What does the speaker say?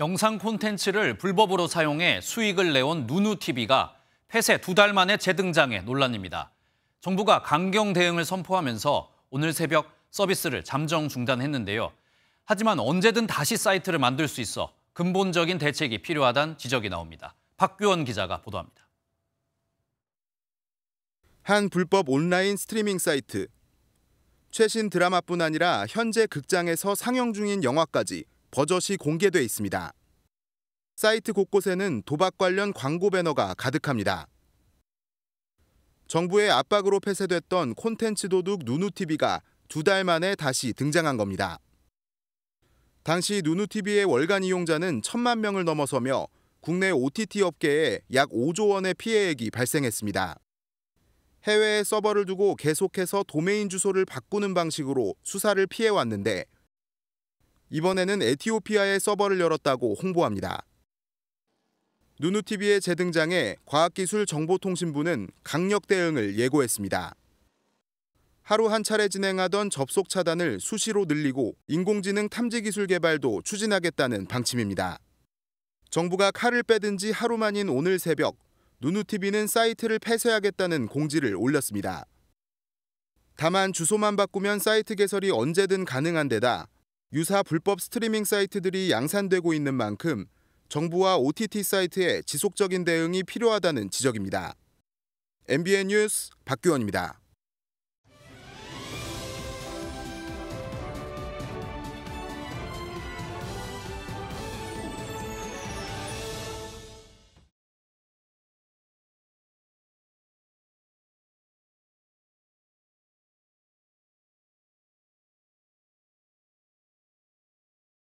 영상 콘텐츠를 불법으로 사용해 수익을 내온 누누TV가 폐쇄 두 달 만에 재등장해 논란입니다. 정부가 강경 대응을 선포하면서 오늘 새벽 서비스를 잠정 중단했는데요. 하지만 언제든 다시 사이트를 만들 수 있어 근본적인 대책이 필요하다는 지적이 나옵니다. 박규원 기자가 보도합니다. 한 불법 온라인 스트리밍 사이트. 최신 드라마뿐 아니라 현재 극장에서 상영 중인 영화까지 버젓이 공개돼 있습니다. 사이트 곳곳에는 도박 관련 광고 배너가 가득합니다. 정부의 압박으로 폐쇄됐던 콘텐츠 도둑 누누TV가 두 달 만에 다시 등장한 겁니다. 당시 누누TV의 월간 이용자는 천만 명을 넘어서며 국내 OTT 업계에 약 5조 원의 피해액이 발생했습니다. 해외에 서버를 두고 계속해서 도메인 주소를 바꾸는 방식으로 수사를 피해왔는데 이번에는 에티오피아의 서버를 열었다고 홍보합니다. 누누TV의 재등장에 과학기술정보통신부는 강력 대응을 예고했습니다. 하루 한 차례 진행하던 접속 차단을 수시로 늘리고 인공지능 탐지 기술 개발도 추진하겠다는 방침입니다. 정부가 칼을 빼든지 하루만인 오늘 새벽 누누TV는 사이트를 폐쇄하겠다는 공지를 올렸습니다. 다만 주소만 바꾸면 사이트 개설이 언제든 가능한 데다 유사 불법 스트리밍 사이트들이 양산되고 있는 만큼 정부와 OTT 사이트의 지속적인 대응이 필요하다는 지적입니다. MBN 뉴스 박규원입니다.